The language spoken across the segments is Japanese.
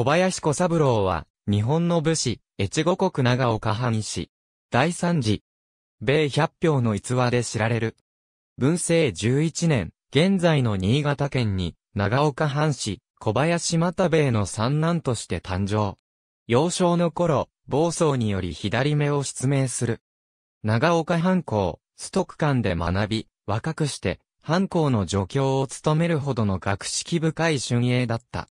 小林小三郎は、日本の武士、越後国長岡藩士。第三次。米百票の逸話で知られる。文政11年、現在の新潟県に、長岡藩士、小林又兵衛の三男として誕生。幼少の頃、暴走により左目を失明する。長岡藩校、ック館で学び、若くして、藩校の助教を務めるほどの学識深い春英だった。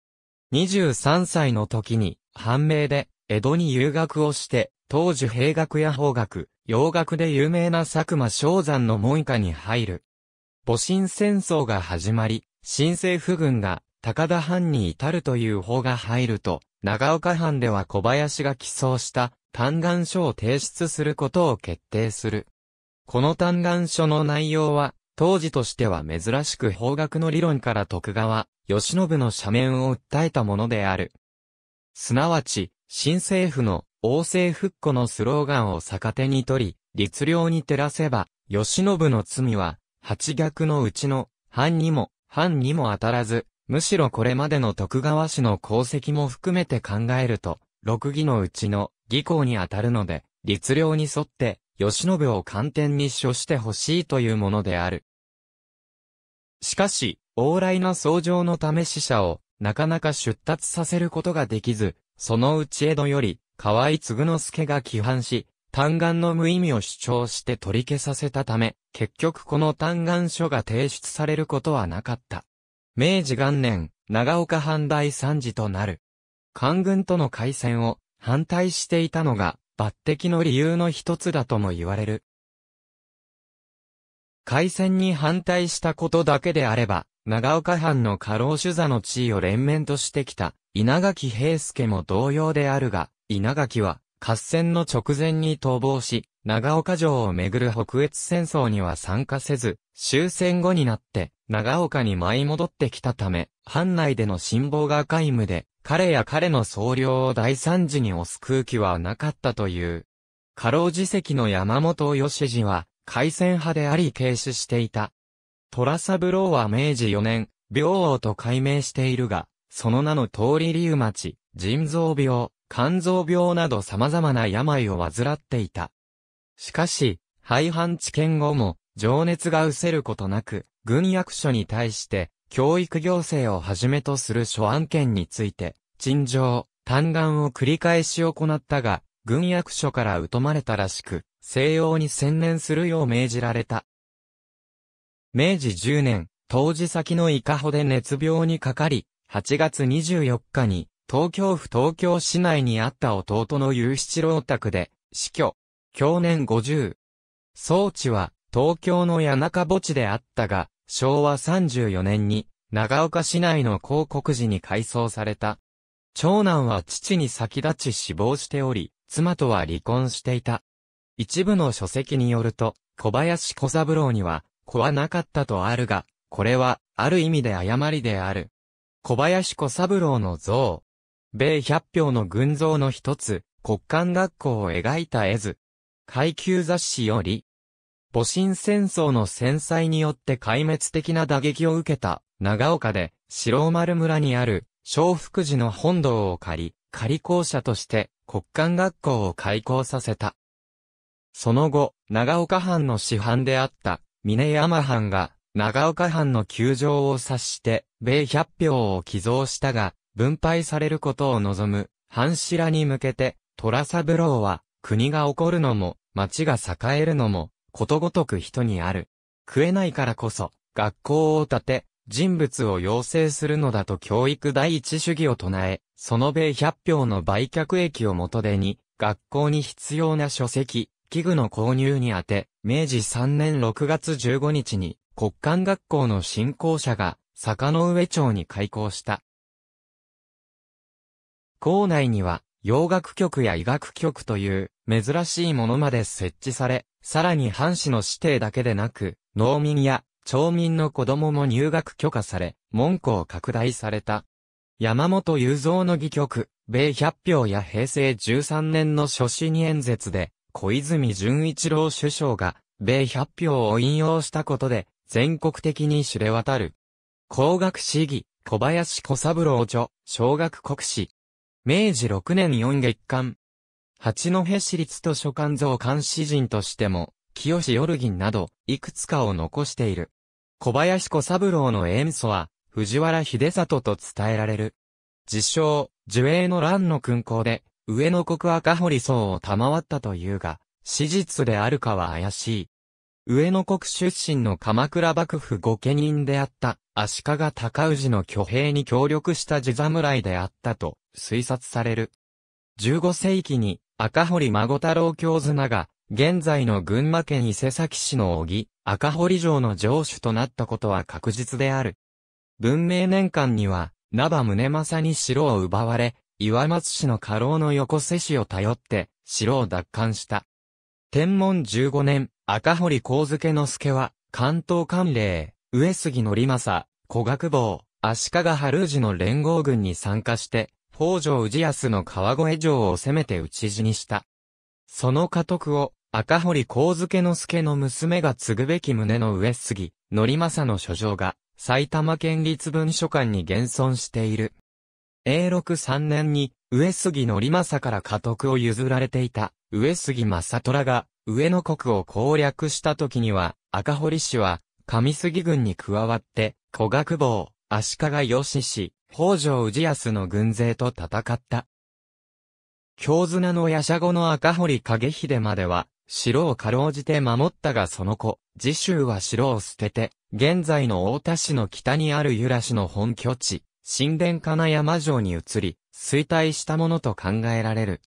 23歳の時に、判明で、江戸に留学をして、当時兵学や法学、洋学で有名な佐久間昭山の門下に入る。戊辰戦争が始まり、新政府軍が高田藩に至るという法が入ると、長岡藩では小林が寄贈した嘆願書を提出することを決定する。この嘆願書の内容は、当時としては珍しく方角の理論から徳川、吉信の斜面を訴えたものである。すなわち、新政府の王政復古のスローガンを逆手に取り、律令に照らせば、吉信の罪は、八逆のうちの、藩にも、藩にも当たらず、むしろこれまでの徳川氏の功績も含めて考えると、六義のうちの、義行に当たるので、律令に沿って、吉信を官邸に処してほしいというものである。しかし、往来の相乗のため死者を、なかなか出立させることができず、そのうち江戸より、河合嗣之助が起範し、嘆願の無意味を主張して取り消させたため、結局この嘆願書が提出されることはなかった。明治元年、長岡藩第三次となる。官軍との改戦を反対していたのが、抜擢の理由の一つだとも言われる。開戦に反対したことだけであれば、長岡藩の過労主座の地位を連綿としてきた、稲垣平助も同様であるが、稲垣は、合戦の直前に逃亡し、長岡城をめぐる北越戦争には参加せず、終戦後になって、長岡に舞い戻ってきたため、藩内での辛抱が皆無で、彼や彼の総領を大惨事に押す空気はなかったという。過労自責の山本義次は、海戦派であり軽視していた。虎三郎は明治4年、病王と改名しているが、その名の通りリウマチ、腎臓病、肝臓病など様々な病を患っていた。しかし、廃藩置県後も、情熱が失せることなく、軍役所に対して、教育行政をはじめとする諸案件について、陳情、嘆願を繰り返し行ったが、軍役所から疎まれたらしく、西洋に専念するよう命じられた。明治10年、当時先の伊香保で熱病にかかり、8月24日に、東京府東京市内にあった弟の雄七郎宅で、死去。去年50。装置は、東京の谷中墓地であったが、昭和34年に、長岡市内の広告寺に改装された。長男は父に先立ち死亡しており、妻とは離婚していた。一部の書籍によると、小林小三郎には、子はなかったとあるが、これは、ある意味で誤りである。小林小三郎の像。米百票の群像の一つ、国間学校を描いた絵図。階級雑誌より、母親戦争の戦災によって壊滅的な打撃を受けた、長岡で、白丸村にある、小福寺の本堂を借り、仮校舎として、国間学校を開校させた。その後、長岡藩の師範であった、峰山藩が、長岡藩の宮城を察して、米百票を寄贈したが、分配されることを望む、藩士らに向けて、虎三郎は、国が起こるのも、町が栄えるのも、ことごとく人にある。食えないからこそ、学校を建て、人物を養成するのだと教育第一主義を唱え、その米百票の売却益を元手に、学校に必要な書籍、器具の購入にあて、明治3年6月15日に国間学校の振興者が坂の上町に開校した。校内には洋楽局や医学局という珍しいものまで設置され、さらに藩士の指定だけでなく、農民や町民の子供も入学許可され、門戸を拡大された。山本雄三の戯曲、米百票や平成13年の初心に演説で、小泉純一郎首相が、米百票を引用したことで、全国的に知れ渡る。工学市議、小林小三郎著、小学国史。明治6年4月間。八戸市立図書館像監視人としても、清ヨルギンなど、いくつかを残している。小林小三郎の演奏は、藤原秀里と伝えられる。自称、樹影の乱の勲功で、上野国赤堀荘を賜ったというが、史実であるかは怪しい。上野国出身の鎌倉幕府御家人であった足利尊氏の挙兵に協力した地侍であったと推察される。15世紀に赤堀孫太郎京綱が現在の群馬県伊勢崎市の小木、赤堀城の城主となったことは確実である。文明年間には、名場宗政に城を奪われ、岩松市の家老の横瀬氏を頼って、城を奪還した。天文15年、赤堀光介之助は、関東官令、上杉則政、古学坊、足利春氏の連合軍に参加して、北条氏康の川越城を攻めて討ち死にした。その家督を、赤堀光介之助の娘が継ぐべき旨の上杉、則政の書状が、埼玉県立文書館に現存している。永禄3年に、上杉則政から家督を譲られていた、上杉正虎が、上野国を攻略した時には、赤堀氏は、上杉軍に加わって、小学坊、足利義氏、北条氏康の軍勢と戦った。京綱の夜叉後の赤堀景秀までは、城をかろうじて守ったがその子、次週は城を捨てて、現在の大田市の北にある由良市の本拠地、神殿金山城に移り、衰退したものと考えられる。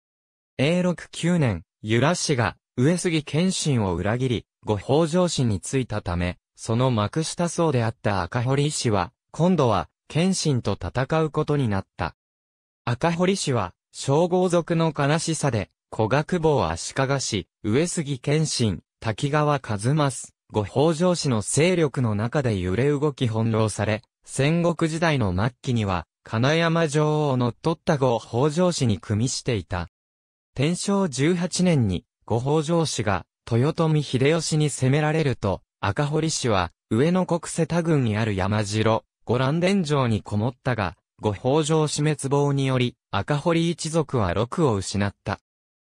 永禄9年、由良氏が上杉謙信を裏切り、ご北条氏に着いたため、その幕下層であった赤堀氏は、今度は謙信と戦うことになった。赤堀氏は、称号族の悲しさで、小学坊足利氏、上杉謙信、滝川和益、五北条氏の勢力の中で揺れ動き翻弄され、戦国時代の末期には、金山城王の取った後北条氏に組みしていた。天正18年に、後北条氏が、豊臣秀吉に攻められると、赤堀氏は、上野国瀬田郡にある山城、御覧殿城にこもったが、後北条氏滅亡により、赤堀一族は六を失った。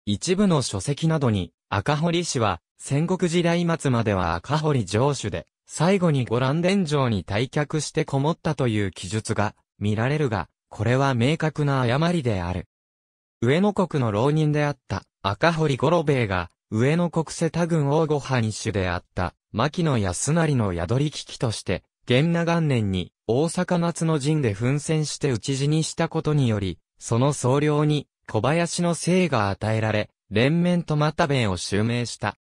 一部の書籍などに、赤堀氏は、戦国時代末までは赤堀城主で、最後にご覧伝上に退却してこもったという記述が見られるが、これは明確な誤りである。上野国の浪人であった赤堀五郎兵衛が、上野国瀬田郡王御藩主であった牧野安成の宿り危機として、源那元年に大阪夏の陣で奮戦して討ち死にしたことにより、その総領に小林の姓が与えられ、連綿と又兵衛を襲名した。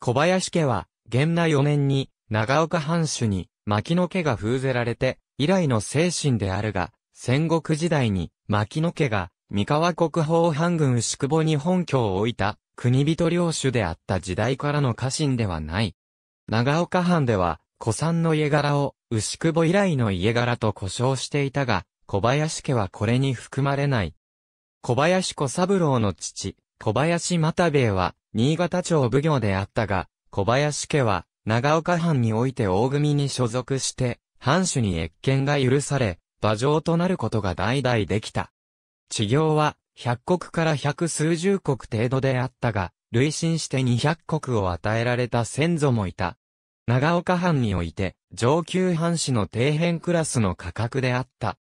小林家は、源那四年に長岡藩主に、牧野家が封ぜられて、以来の精神であるが、戦国時代に、牧野家が、三河国宝藩軍宿母に本拠を置いた、国人領主であった時代からの家臣ではない。長岡藩では、古参の家柄を、牛久保以来の家柄と呼称していたが、小林家はこれに含まれない。小林小三郎の父、小林又兵衛は、新潟町奉行であったが、小林家は、長岡藩において大組に所属して、藩主に越権が許され、馬上となることが代々できた。治業は、百国から百数十国程度であったが、累進して二百国を与えられた先祖もいた。長岡藩において、上級藩士の底辺クラスの価格であった。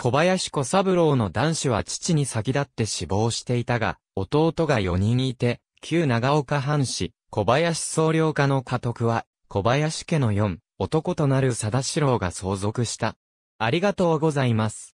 小林小三郎の男子は父に先立って死亡していたが、弟が四人いて、旧長岡藩士、小林総領家の家督は、小林家の4、男となる貞四郎が相続した。ありがとうございます。